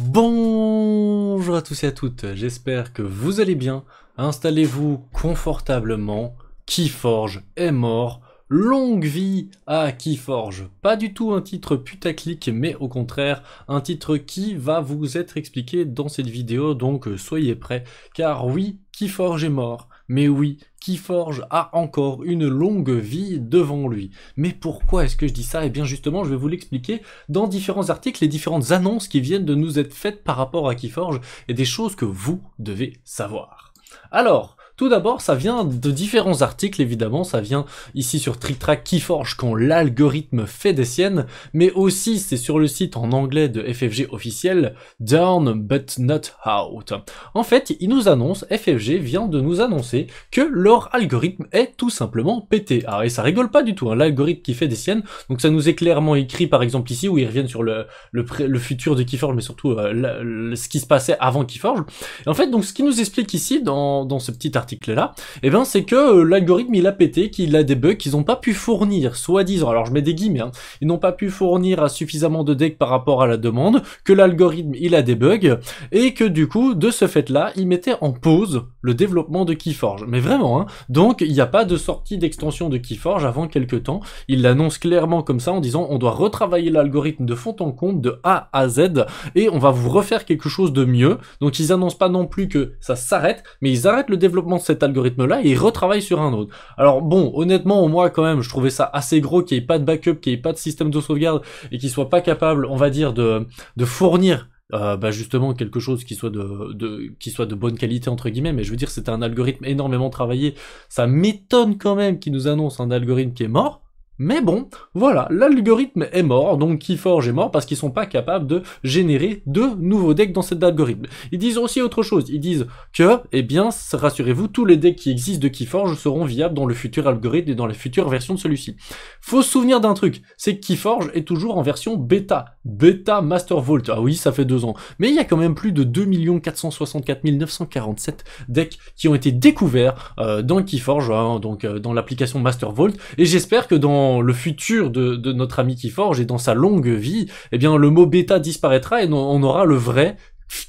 Bonjour à tous et à toutes, j'espère que vous allez bien. Installez-vous confortablement. Keyforge est mort. Longue vie à Keyforge. Pas du tout un titre putaclic, mais au contraire, un titre qui va vous être expliqué dans cette vidéo, donc euh, soyez prêts, car oui, Keyforge est mort. Mais oui, Keyforge a encore une longue vie devant lui. Mais pourquoi est-ce que je dis ça Eh bien justement, je vais vous l'expliquer dans différents articles les différentes annonces qui viennent de nous être faites par rapport à Keyforge et des choses que vous devez savoir. Alors, tout d'abord, ça vient de différents articles, évidemment, ça vient ici sur TrickTrack qui forge quand l'algorithme fait des siennes, mais aussi c'est sur le site en anglais de FFG officiel, Down but not out. En fait, il nous annonce, FFG vient de nous annoncer que leur algorithme est tout simplement pété. Ah, et ça rigole pas du tout, hein, l'algorithme qui fait des siennes, donc ça nous est clairement écrit par exemple ici où ils reviennent sur le, le, le futur de Keyforge, mais surtout euh, ce qui se passait avant Keyforge. Et en fait, donc ce qui nous explique ici dans, dans ce petit article, clé là et eh bien c'est que euh, l'algorithme il a pété, qu'il a des bugs qu'ils n'ont pas pu fournir, soi-disant, alors je mets des guillemets, hein. ils n'ont pas pu fournir suffisamment de decks par rapport à la demande, que l'algorithme il a des bugs, et que du coup, de ce fait-là, ils mettaient en pause le développement de Keyforge. Mais vraiment, hein. donc il n'y a pas de sortie d'extension de Keyforge avant quelques temps, ils l'annoncent clairement comme ça en disant on doit retravailler l'algorithme de fond en compte de A à Z, et on va vous refaire quelque chose de mieux, donc ils annoncent pas non plus que ça s'arrête, mais ils arrêtent le développement cet algorithme-là et il retravaille sur un autre. Alors bon, honnêtement, moi quand même, je trouvais ça assez gros qu'il n'y ait pas de backup, qu'il n'y ait pas de système de sauvegarde et qu'il soit pas capable, on va dire, de, de fournir euh, bah, justement quelque chose qui soit de, qui soit de bonne qualité entre guillemets mais je veux dire c'est un algorithme énormément travaillé ça m'étonne quand même qu'il nous annonce un algorithme qui est mort mais bon, voilà, l'algorithme est mort, donc Keyforge est mort parce qu'ils sont pas capables de générer de nouveaux decks dans cet algorithme. Ils disent aussi autre chose, ils disent que, eh bien, rassurez-vous, tous les decks qui existent de Keyforge seront viables dans le futur algorithme et dans la future version de celui-ci. Faut se souvenir d'un truc, c'est que Keyforge est toujours en version bêta, bêta Master Vault, ah oui, ça fait deux ans, mais il y a quand même plus de 2 464 947 decks qui ont été découverts euh, dans Keyforge, hein, donc euh, dans l'application Master Vault, et j'espère que dans le futur de, notre ami forge et dans sa longue vie, eh bien le mot bêta disparaîtra et on aura le vrai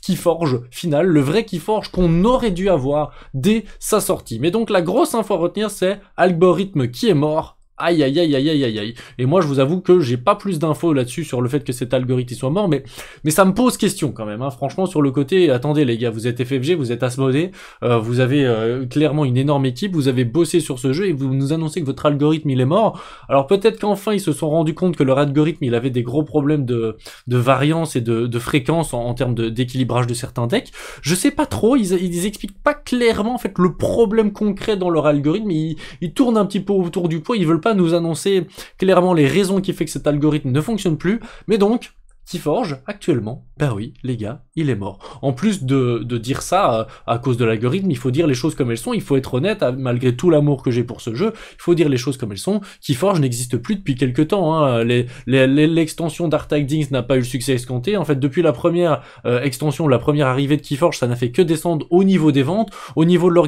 qui forge final, le vrai qui forge qu'on aurait dû avoir dès sa sortie. Mais donc la grosse info à retenir c'est algorithme qui est mort, Aïe, aïe, aïe, aïe, aïe, aïe. Et moi, je vous avoue que j'ai pas plus d'infos là-dessus sur le fait que cet algorithme soit mort, mais, mais ça me pose question quand même. Hein. Franchement, sur le côté, attendez les gars, vous êtes FFG, vous êtes Asmodé euh, vous avez euh, clairement une énorme équipe, vous avez bossé sur ce jeu et vous nous annoncez que votre algorithme il est mort. Alors peut-être qu'enfin ils se sont rendus compte que leur algorithme il avait des gros problèmes de, de variance et de, de fréquence en, termes d'équilibrage de, certains decks. Je sais pas trop, ils, ils expliquent pas clairement en fait le problème concret dans leur algorithme. Ils, ils tournent un petit peu autour du poids, ils veulent pas nous annoncer clairement les raisons qui fait que cet algorithme ne fonctionne plus, mais donc, qui forge actuellement, ben oui, les gars, il est mort. En plus de, de dire ça euh, à, cause de l'algorithme, il faut dire les choses comme elles sont, il faut être honnête, malgré tout l'amour que j'ai pour ce jeu, il faut dire les choses comme elles sont. Keyforge n'existe plus depuis quelques temps, hein. l'extension les, n'a pas eu le succès escompté, en fait depuis la première euh, extension, la première arrivée de Keyforge, ça n'a fait que descendre au niveau des ventes, au niveau de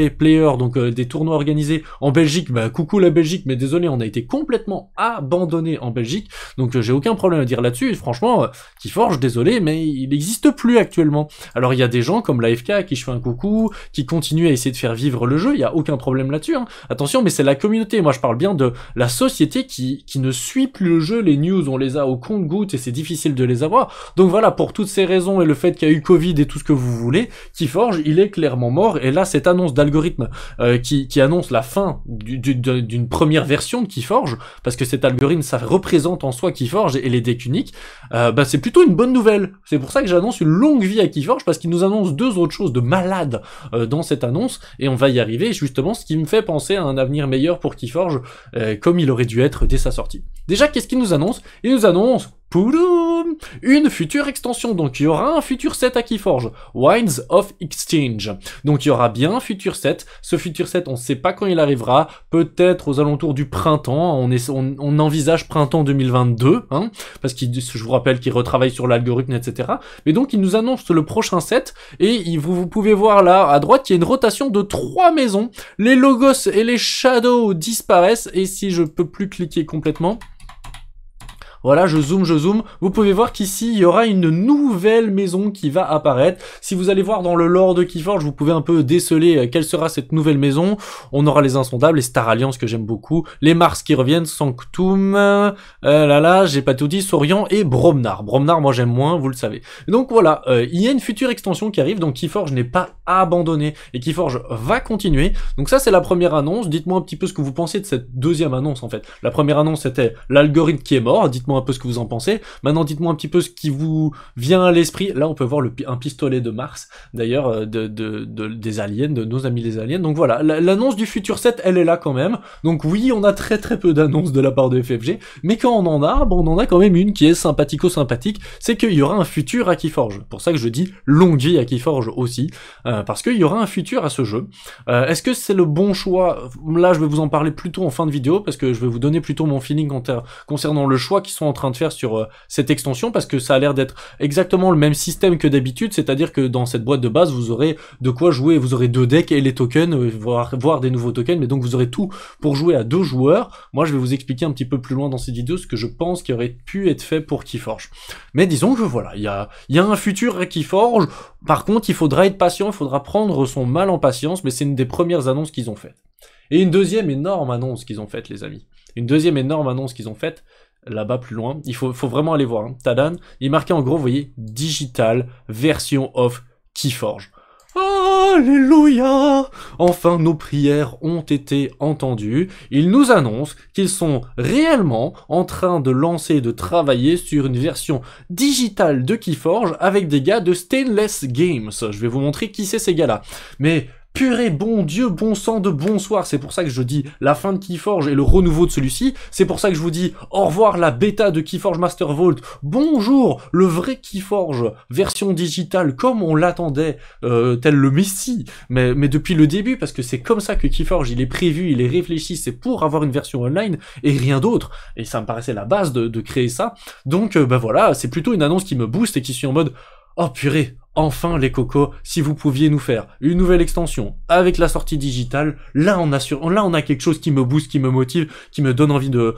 et player, donc euh, des tournois organisés en Belgique, bah coucou la Belgique, mais désolé, on a été complètement abandonné en Belgique, donc j'ai aucun problème à dire là-dessus, franchement, Keyforge, désolé, mais il n'existe plus plus actuellement. Alors il y a des gens comme l'AFK à qui je fais un coucou, qui continuent à essayer de faire vivre le jeu, il n'y a aucun problème là-dessus. Hein. Attention, mais c'est la communauté, moi je parle bien de la société qui, qui ne suit plus le jeu, les news on les a au compte-goutte et c'est difficile de les avoir. Donc voilà, pour toutes ces raisons et le fait qu'il y a eu Covid et tout ce que vous voulez, Keyforge, il est clairement mort. Et là, cette annonce d'algorithme euh, qui, qui, annonce la fin d'une première version de Keyforge, parce que cet algorithme, ça représente en soi Keyforge et les decks uniques, euh, bah, c'est plutôt une bonne nouvelle. C'est pour ça que j'annonce une longue vie à Keyforge parce qu'il nous annonce deux autres choses de malade euh, dans cette annonce et on va y arriver justement ce qui me fait penser à un avenir meilleur pour Keyforge euh, comme il aurait dû être dès sa sortie. Déjà qu'est-ce qu'il nous annonce Il nous annonce Poudou une future extension. Donc il y aura un futur set à Keyforge, Wines of Exchange. Donc il y aura bien un futur set. Ce futur set, on ne sait pas quand il arrivera. Peut-être aux alentours du printemps. On, envisage printemps 2022, hein, parce que je vous rappelle qu'il retravaille sur l'algorithme, etc. Mais donc il nous annonce le prochain set et vous, pouvez voir là à droite, qu'il y a une rotation de trois maisons. Les logos et les shadows disparaissent et si je peux plus cliquer complètement voilà, je zoome, je zoome. Vous pouvez voir qu'ici, il y aura une nouvelle maison qui va apparaître. Si vous allez voir dans le lore de Keyforge, vous pouvez un peu déceler euh, quelle sera cette nouvelle maison. On aura les Insondables, les Star Alliance que j'aime beaucoup, les Mars qui reviennent, Sanctum, euh, là là, j'ai pas tout dit, Sorian et Bromnar. Bromnar, moi j'aime moins, vous le savez. Donc voilà, euh, il y a une future extension qui arrive, donc Keyforge n'est pas abandonné et Keyforge va continuer. Donc ça, c'est la première annonce. Dites-moi un petit peu ce que vous pensez de cette deuxième annonce en fait. La première annonce, c'était l'algorithme qui est mort. dites un peu ce que vous en pensez. Maintenant, dites-moi un petit peu ce qui vous vient à l'esprit. Là, on peut voir le, un pistolet de Mars, d'ailleurs, euh, de, des aliens, de nos amis les aliens. Donc voilà, l'annonce du futur 7, elle est là quand même. Donc oui, on a très très peu d'annonces de la part de FFG, mais quand on en a, bon, on en a quand même une qui est sympathico-sympathique, c'est qu'il y aura un futur à forge Pour ça que je dis longue vie à forge aussi, euh, parce qu'il y aura un futur à ce jeu. Euh, est-ce que c'est le bon choix Là, je vais vous en parler plutôt en fin de vidéo, parce que je vais vous donner plutôt mon feeling concernant le choix qui sont en train de faire sur euh, cette extension parce que ça a l'air d'être exactement le même système que d'habitude, c'est-à-dire que dans cette boîte de base, vous aurez de quoi jouer, vous aurez deux decks et les tokens, euh, voir des nouveaux tokens, mais donc vous aurez tout pour jouer à deux joueurs. Moi, je vais vous expliquer un petit peu plus loin dans cette vidéo ce que je pense qui aurait pu être fait pour Keyforge. Mais disons que voilà, il y a, y a un futur à Keyforge. Par contre, il faudra être patient, il faudra prendre son mal en patience, mais c'est une des premières annonces qu'ils ont faites. Et une deuxième énorme annonce qu'ils ont faite, les amis. Une deuxième énorme annonce qu'ils ont faite, là-bas plus loin. Il faut, vraiment aller voir. Hein. Tadan, il marqué, en gros, vous voyez, digital version of Keyforge. Alléluia Enfin, nos prières ont été entendues. Ils nous annoncent qu'ils sont réellement en train de lancer, de travailler sur une version digitale de Keyforge avec des gars de Stainless Games. Je vais vous montrer qui c'est ces gars-là. Mais Purée, bon Dieu, bon sang de bonsoir. C'est pour ça que je dis la fin de Keyforge et le renouveau de celui-ci. C'est pour ça que je vous dis au revoir la bêta de Keyforge Master Vault. Bonjour, le vrai Keyforge, version digitale comme on l'attendait, euh, tel le Messie. Mais, mais depuis le début, parce que c'est comme ça que Keyforge, il est prévu, il est réfléchi, c'est pour avoir une version online et rien d'autre. Et ça me paraissait la base de, créer ça. Donc, euh, ben bah voilà, c'est plutôt une annonce qui me booste et qui suis en mode, oh purée, enfin les cocos, si vous pouviez nous faire une nouvelle extension avec la sortie digitale, là on a, là, on a quelque chose qui me booste, qui me motive, qui me donne envie de,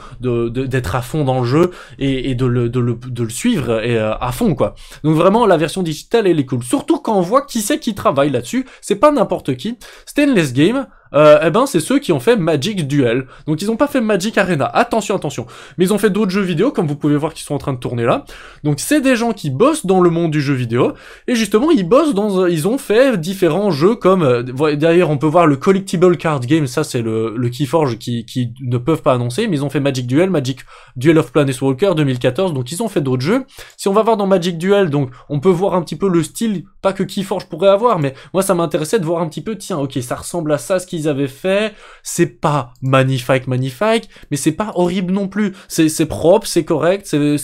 d'être à fond dans le jeu et, de, le, de, le, de le suivre et, euh, à fond quoi. Donc vraiment la version digitale elle est cool. Surtout quand on voit qui c'est qui travaille là-dessus, c'est pas n'importe qui. Stainless Game, euh, eh ben c'est ceux qui ont fait Magic Duel. Donc ils ont pas fait Magic Arena, attention, attention. Mais ils ont fait d'autres jeux vidéo, comme vous pouvez voir qu'ils sont en train de tourner là. Donc c'est des gens qui bossent dans le monde du jeu vidéo, et justement ils bossent dans... Ils ont fait différents jeux comme... derrière euh, D'ailleurs on peut voir le Collectible Card Game, ça c'est le, le Keyforge qui, ne peuvent pas annoncer, mais ils ont fait Magic Duel, Magic Duel of Planeswalker 2014, donc ils ont fait d'autres jeux. Si on va voir dans Magic Duel, donc on peut voir un petit peu le style, pas que Keyforge pourrait avoir, mais moi ça m'intéressait de voir un petit peu, tiens ok ça ressemble à ça ce qu'ils avaient fait, c'est pas magnifique, magnifique, mais c'est pas horrible non plus. C'est propre, c'est correct, c'est,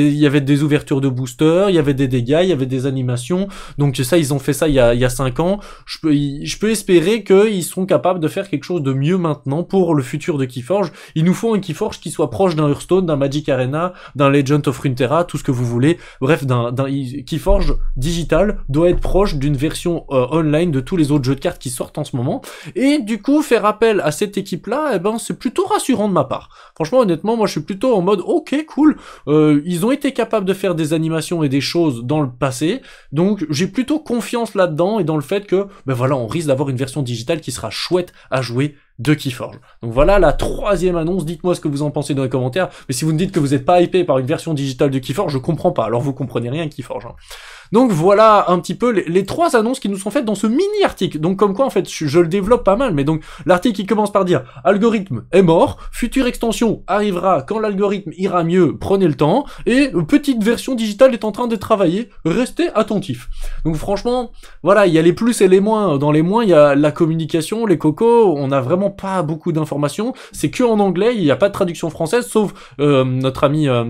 il y avait des ouvertures de booster, il y avait des dégâts, il y avait des animations. Donc ça, ils ont fait ça il y a, 5 ans. Je peux, je peux espérer qu'ils seront capables de faire quelque chose de mieux maintenant pour le futur de Keyforge. Il nous faut un Keyforge qui soit proche d'un Hearthstone, d'un Magic Arena, d'un Legend of Runeterra, tout ce que vous voulez. Bref, d'un, d'un Keyforge digital doit être proche d'une version euh, online de tous les autres jeux de cartes qui sortent en ce moment. Et et du coup, faire appel à cette équipe-là, eh ben, c'est plutôt rassurant de ma part. Franchement, honnêtement, moi, je suis plutôt en mode, ok, cool. Euh, ils ont été capables de faire des animations et des choses dans le passé, donc j'ai plutôt confiance là-dedans et dans le fait que, ben voilà, on risque d'avoir une version digitale qui sera chouette à jouer de Keyforge. Donc voilà la troisième annonce, dites-moi ce que vous en pensez dans les commentaires, mais si vous me dites que vous n'êtes pas hypé par une version digitale de Keyforge, je comprends pas, alors vous comprenez rien à Keyforge. Hein. Donc voilà un petit peu les, trois annonces qui nous sont faites dans ce mini article. Donc comme quoi en fait je, le développe pas mal, mais donc l'article qui commence par dire algorithme est mort, future extension arrivera quand l'algorithme ira mieux, prenez le temps, et petite version digitale est en train de travailler, restez attentifs. Donc franchement, voilà, il y a les plus et les moins. Dans les moins, il y a la communication, les cocos, on n'a vraiment pas beaucoup d'informations, c'est que en anglais, il n'y a pas de traduction française, sauf euh, notre ami euh,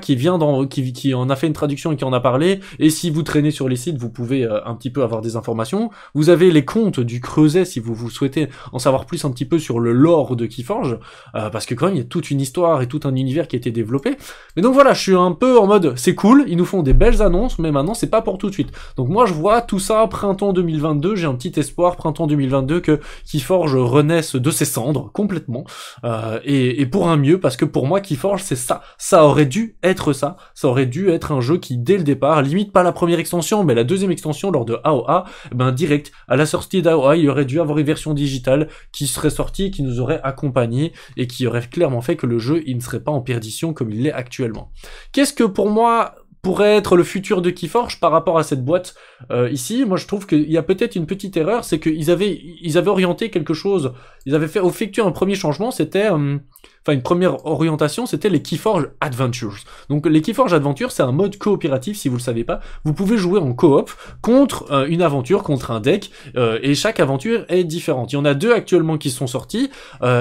qui vient dans, qui, qui en a fait une traduction et qui en a parlé, si vous traînez sur les sites, vous pouvez euh, un petit peu avoir des informations. Vous avez les comptes du Creuset si vous, vous souhaitez en savoir plus un petit peu sur le lore de Keyforge, euh, parce que quand même, il y a toute une histoire et tout un univers qui a été développé. Mais donc voilà, je suis un peu en mode, c'est cool, ils nous font des belles annonces, mais maintenant, c'est pas pour tout de suite. Donc moi, je vois tout ça printemps 2022, j'ai un petit espoir printemps 2022 que Keyforge renaisse de ses cendres, complètement, euh, et, et pour un mieux, parce que pour moi, Keyforge, c'est ça. Ça aurait dû être ça, ça aurait dû être un jeu qui, dès le départ, limite pas la première extension, mais la deuxième extension lors de AOA, ben direct à la sortie d'AOA, il aurait dû avoir une version digitale qui serait sortie, qui nous aurait accompagné et qui aurait clairement fait que le jeu il ne serait pas en perdition comme il l'est actuellement. Qu'est-ce que pour moi pourrait être le futur de Keyforge par rapport à cette boîte euh, ici, moi je trouve qu'il y a peut-être une petite erreur, c'est qu'ils avaient, ils avaient orienté quelque chose, ils avaient fait effectué un premier changement, c'était, euh, enfin une première orientation, c'était les Keyforge Adventures. Donc les Keyforge Adventures, c'est un mode coopératif si vous le savez pas. Vous pouvez jouer en coop contre euh, une aventure, contre un deck, euh, et chaque aventure est différente. Il y en a deux actuellement qui sont sortis,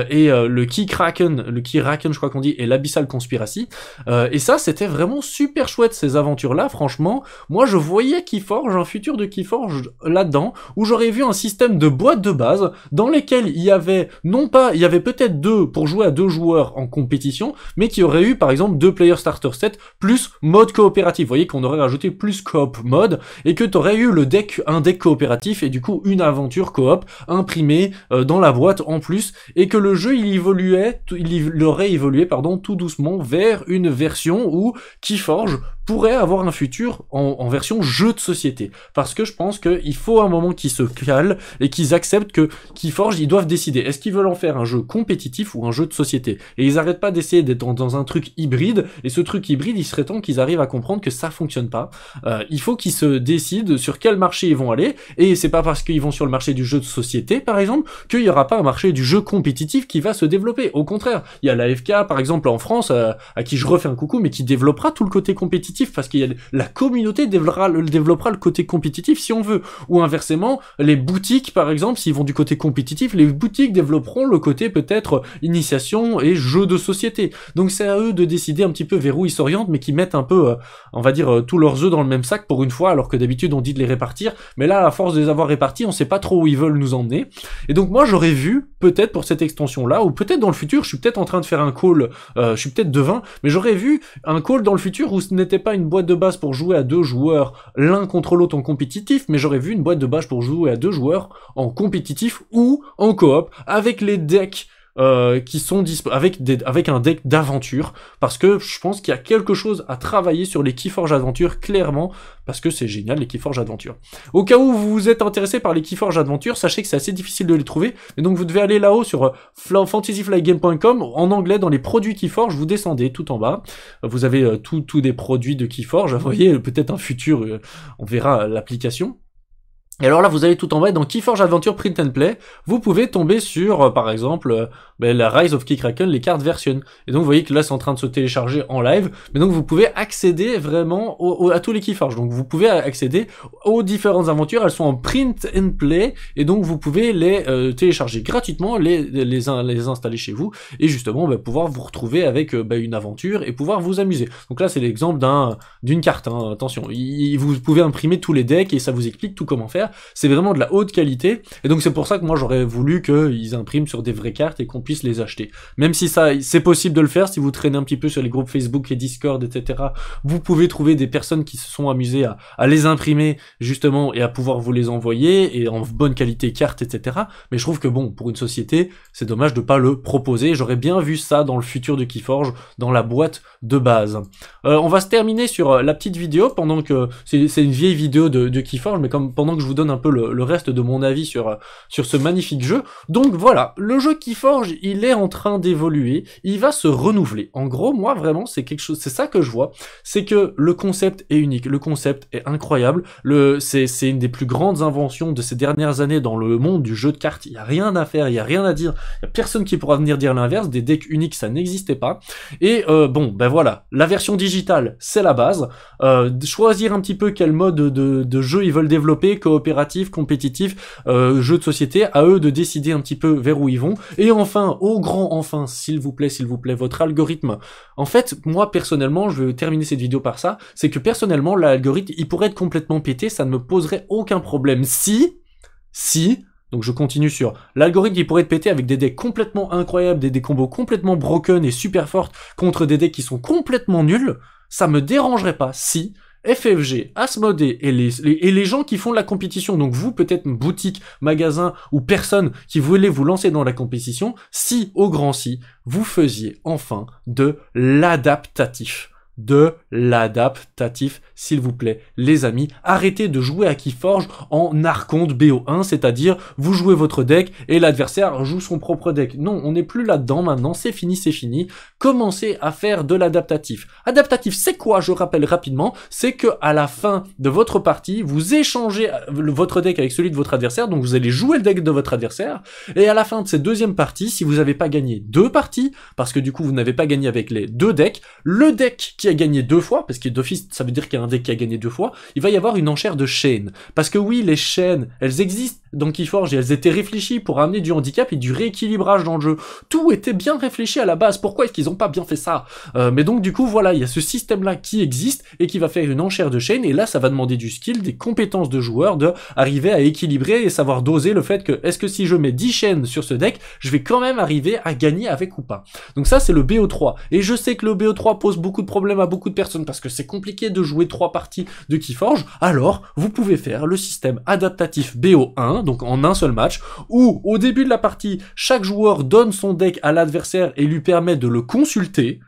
et le Key Kraken, le Key Kraken, je crois qu'on dit, et l'Abyssal Conspiracy. et ça, c'était vraiment super chouette ces aventures-là, franchement. Moi, je voyais Keyforge hein, futur de Keyforge là-dedans, où j'aurais vu un système de boîte de base, dans lesquelles il y avait, non pas, il y avait peut-être deux pour jouer à deux joueurs en compétition, mais qui aurait eu par exemple deux player starter set plus mode coopératif. Vous voyez qu'on aurait rajouté plus coop mode, et que t'aurais eu le deck, un deck coopératif, et du coup une aventure coop imprimée euh, dans la boîte en plus, et que le jeu il évoluait, il, il aurait évolué, pardon, tout doucement vers une version où Keyforge pourrait avoir un futur en, version jeu de société. Parce que je pense qu'il faut un moment qu'ils se calent et qu'ils acceptent que forgent, ils doivent décider. Est-ce qu'ils veulent en faire un jeu compétitif ou un jeu de société Et ils n'arrêtent pas d'essayer d'être dans, un truc hybride. Et ce truc hybride, il serait temps qu'ils arrivent à comprendre que ça fonctionne pas. Euh, il faut qu'ils se décident sur quel marché ils vont aller. Et c'est pas parce qu'ils vont sur le marché du jeu de société, par exemple, qu'il y aura pas un marché du jeu compétitif qui va se développer. Au contraire, il y a l'AFK, par exemple, en France, euh, à qui je refais un coucou, mais qui développera tout le côté compétitif parce qu'il y a la communauté développera le, développera le côté compétitif si on veut. Ou inversement, les boutiques, par exemple, s'ils vont du côté compétitif, les boutiques développeront le côté peut-être initiation et jeu de société. Donc c'est à eux de décider un petit peu vers où ils s'orientent, mais qui mettent un peu, euh, on va dire, euh, tous leurs œufs dans le même sac pour une fois, alors que d'habitude on dit de les répartir. Mais là, à force de les avoir répartis, on sait pas trop où ils veulent nous emmener. Et donc moi, j'aurais vu, peut-être pour cette extension-là, ou peut-être dans le futur, je suis peut-être en train de faire un call, euh, je suis peut-être devin, mais j'aurais vu un call dans le futur où ce n'était pas une boîte de base pour jouer à deux joueurs l'un contre l'autre en compétitif, mais j'aurais vu une boîte de base pour jouer à deux joueurs en compétitif ou en coop avec les decks euh, qui sont avec, des, avec un deck d'aventure, parce que je pense qu'il y a quelque chose à travailler sur les Keyforge Adventure, clairement, parce que c'est génial les Keyforge Adventure. Au cas où vous vous êtes intéressé par les Keyforge Adventure, sachez que c'est assez difficile de les trouver, et donc vous devez aller là-haut sur euh, fantasyflygame.com, en anglais, dans les produits Keyforge, vous descendez tout en bas, vous avez euh, tous tout des produits de Keyforge, vous voyez peut-être un futur, on verra l'application. Et alors là, vous allez tout en bas, dans Keyforge Adventure Print and Play, vous pouvez tomber sur, euh, par exemple, euh, ben, la Rise of Kraken, les cartes version. Et donc, vous voyez que là, c'est en train de se télécharger en live, mais donc vous pouvez accéder vraiment à tous les Keyforge. Donc, vous pouvez accéder aux différentes aventures, elles sont en print and play, et donc vous pouvez les euh, télécharger gratuitement, les, les, installer chez vous, et justement, ben, pouvoir vous retrouver avec ben, une aventure et pouvoir vous amuser. Donc là, c'est l'exemple d'un d'une carte, hein. attention. vous pouvez imprimer tous les decks et ça vous explique tout comment faire. C'est vraiment de la haute qualité. Et donc c'est pour ça que moi j'aurais voulu qu'ils impriment sur des vraies cartes et qu'on puisse les acheter. Même si ça, c'est possible de le faire, si vous traînez un petit peu sur les groupes Facebook et Discord, etc., vous pouvez trouver des personnes qui se sont amusées à, les imprimer justement et à pouvoir vous les envoyer et en bonne qualité carte, etc. Mais je trouve que bon, pour une société, c'est dommage de pas le proposer. J'aurais bien vu ça dans le futur de Keyforge, dans la boîte de base. Euh, on va se terminer sur la petite vidéo pendant que c'est une vieille vidéo de, de Keyforge, mais comme pendant que je vous donne un peu le, reste de mon avis sur, sur ce magnifique jeu. Donc voilà, le jeu qui forge, il est en train d'évoluer, il va se renouveler. En gros, moi vraiment, c'est quelque chose, c'est ça que je vois, c'est que le concept est unique, le concept est incroyable, le, c'est, c'est une des plus grandes inventions de ces dernières années dans le monde du jeu de cartes. Il n'y a rien à faire, il n'y a rien à dire, il n'y a personne qui pourra venir dire l'inverse, des decks uniques, ça n'existait pas. Et euh, bon, ben voilà, la version digitale, c'est la base. Euh, choisir un petit peu quel mode de, de jeu ils veulent développer, coopérer coopératif, compétitif, euh, jeu de société, à eux de décider un petit peu vers où ils vont. Et enfin, au grand enfin, s'il vous plaît, s'il vous plaît, votre algorithme. En fait, moi personnellement, je vais terminer cette vidéo par ça, c'est que personnellement, l'algorithme, il pourrait être complètement pété, ça ne me poserait aucun problème si, si, donc je continue sur l'algorithme il pourrait être pété avec des decks complètement incroyables, des, des combos complètement broken et super fortes contre des decks qui sont complètement nuls, ça me dérangerait pas si FFG, Asmodée et les, gens qui font la compétition, donc vous peut-être boutique, magasin ou personne qui voulait vous lancer dans la compétition, si au grand si, vous faisiez enfin de l'adaptatif de l'adaptatif, s'il vous plaît. Les amis, arrêtez de jouer à qui forge en arconte BO1, c'est-à-dire vous jouez votre deck et l'adversaire joue son propre deck. Non, on n'est plus là-dedans maintenant, c'est fini, c'est fini. Commencez à faire de l'adaptatif. Adaptatif, c'est quoi Je rappelle rapidement, c'est que à la fin de votre partie, vous échangez euh, votre deck avec celui de votre adversaire, donc vous allez jouer le deck de votre adversaire, et à la fin de cette deuxième partie, si vous n'avez pas gagné deux parties, parce que du coup vous n'avez pas gagné avec les deux decks, le deck qui a gagné deux fois, parce qu'il que d'office, ça veut dire qu'il y a un deck qui a gagné deux fois, il va y avoir une enchère de chaînes. Parce que oui, les chaînes, elles existent dans Keyforge et elles étaient réfléchies pour amener du handicap et du rééquilibrage dans le jeu. Tout était bien réfléchi à la base. Pourquoi est-ce qu'ils ont pas bien fait ça euh, Mais donc du coup voilà, il y a ce système là qui existe et qui va faire une enchère de chaînes et là ça va demander du skill, des compétences de joueur, de arriver à équilibrer et savoir doser le fait que est-ce que si je mets 10 chaînes sur ce deck, je vais quand même arriver à gagner avec ou pas. Donc ça c'est le BO3 et je sais que le BO3 pose beaucoup de problèmes à beaucoup de personnes parce que c'est compliqué de jouer trois parties de Keyforge. Alors vous pouvez faire le système adaptatif BO1 donc en un seul match, où au début de la partie, chaque joueur donne son deck à l'adversaire et lui permet de le consulter.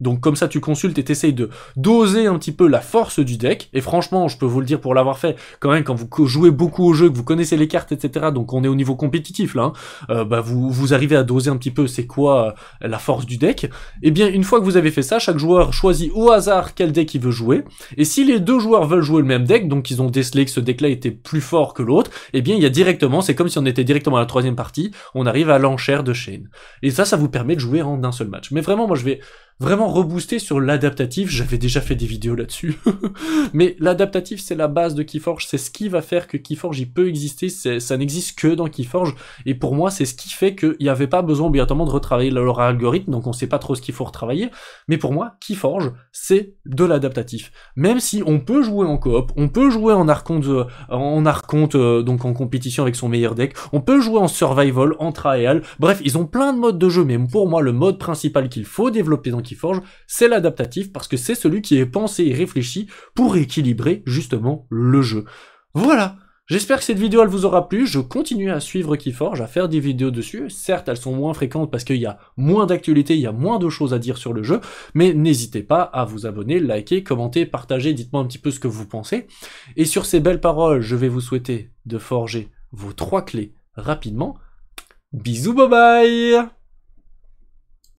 Donc comme ça tu consultes et t'essayes de doser un petit peu la force du deck. Et franchement, je peux vous le dire pour l'avoir fait, quand même quand vous jouez beaucoup au jeu, que vous connaissez les cartes, etc. Donc on est au niveau compétitif là, hein, euh, bah vous, vous arrivez à doser un petit peu c'est quoi euh, la force du deck. Et eh bien une fois que vous avez fait ça, chaque joueur choisit au hasard quel deck il veut jouer. Et si les deux joueurs veulent jouer le même deck, donc ils ont décelé que ce deck là était plus fort que l'autre, et eh bien il y a directement, c'est comme si on était directement à la troisième partie, on arrive à l'enchère de chaîne. Et ça, ça vous permet de jouer en un seul match. Mais vraiment, moi je vais vraiment reboosté sur l'adaptatif. J'avais déjà fait des vidéos là-dessus. Mais l'adaptatif, c'est la base de Keyforge. C'est ce qui va faire que Keyforge, il peut exister. Ça n'existe que dans Keyforge. Et pour moi, c'est ce qui fait qu'il n'y avait pas besoin obligatoirement de retravailler leur algorithme. Donc on ne sait pas trop ce qu'il faut retravailler. Mais pour moi, Keyforge, c'est de l'adaptatif. Même si on peut jouer en coop, on peut jouer en arconte, euh, en arconte, euh, donc en compétition avec son meilleur deck, on peut jouer en survival, en trial. Bref, ils ont plein de modes de jeu. Mais pour moi, le mode principal qu'il faut développer dans forge, c'est l'adaptatif parce que c'est celui qui est pensé et réfléchi pour équilibrer justement le jeu. Voilà J'espère que cette vidéo elle vous aura plu, je continue à suivre qui forge, à faire des vidéos dessus, certes elles sont moins fréquentes parce qu'il y a moins d'actualité, il y a moins de choses à dire sur le jeu, mais n'hésitez pas à vous abonner, liker, commenter, partager, dites-moi un petit peu ce que vous pensez. Et sur ces belles paroles, je vais vous souhaiter de forger vos trois clés rapidement. Bisous bye bye